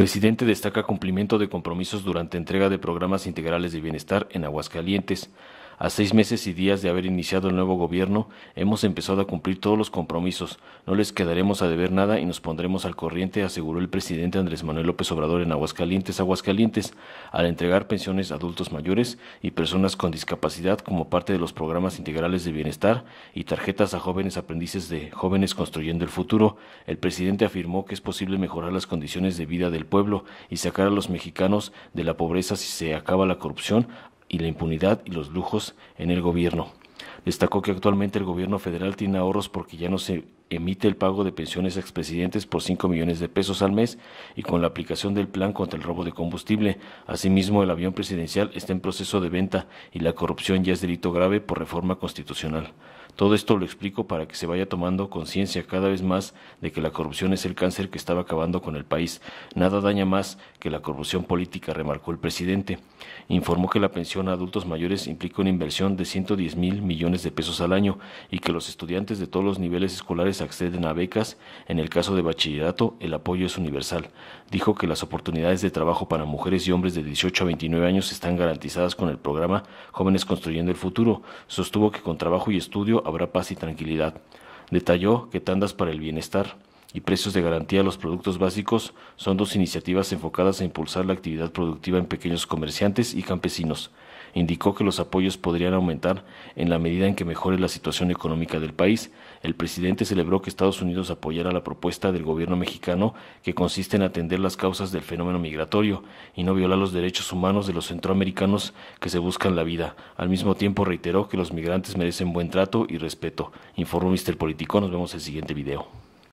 Presidente destaca cumplimiento de compromisos durante entrega de programas integrales de bienestar en Aguascalientes. A seis meses y días de haber iniciado el nuevo gobierno, hemos empezado a cumplir todos los compromisos. No les quedaremos a deber nada y nos pondremos al corriente, aseguró el presidente Andrés Manuel López Obrador en Aguascalientes, Aguascalientes, al entregar pensiones a adultos mayores y personas con discapacidad como parte de los programas integrales de bienestar y tarjetas a jóvenes aprendices de Jóvenes Construyendo el Futuro. El presidente afirmó que es posible mejorar las condiciones de vida del pueblo y sacar a los mexicanos de la pobreza si se acaba la corrupción, y la impunidad y los lujos en el gobierno. Destacó que actualmente el gobierno federal tiene ahorros porque ya no se emite el pago de pensiones a expresidentes por 5 millones de pesos al mes y con la aplicación del plan contra el robo de combustible. Asimismo, el avión presidencial está en proceso de venta y la corrupción ya es delito grave por reforma constitucional. Todo esto lo explico para que se vaya tomando conciencia cada vez más de que la corrupción es el cáncer que estaba acabando con el país. Nada daña más que la corrupción política, remarcó el presidente. Informó que la pensión a adultos mayores implica una inversión de 110 mil millones de pesos al año y que los estudiantes de todos los niveles escolares acceden a becas, en el caso de bachillerato el apoyo es universal. Dijo que las oportunidades de trabajo para mujeres y hombres de 18 a 29 años están garantizadas con el programa Jóvenes Construyendo el Futuro. Sostuvo que con trabajo y estudio habrá paz y tranquilidad. Detalló que tandas para el bienestar y precios de garantía a los productos básicos son dos iniciativas enfocadas a impulsar la actividad productiva en pequeños comerciantes y campesinos. Indicó que los apoyos podrían aumentar en la medida en que mejore la situación económica del país. El presidente celebró que Estados Unidos apoyara la propuesta del gobierno mexicano que consiste en atender las causas del fenómeno migratorio y no violar los derechos humanos de los centroamericanos que se buscan la vida. Al mismo tiempo reiteró que los migrantes merecen buen trato y respeto. Informó Mr. Político. Nos vemos en el siguiente video.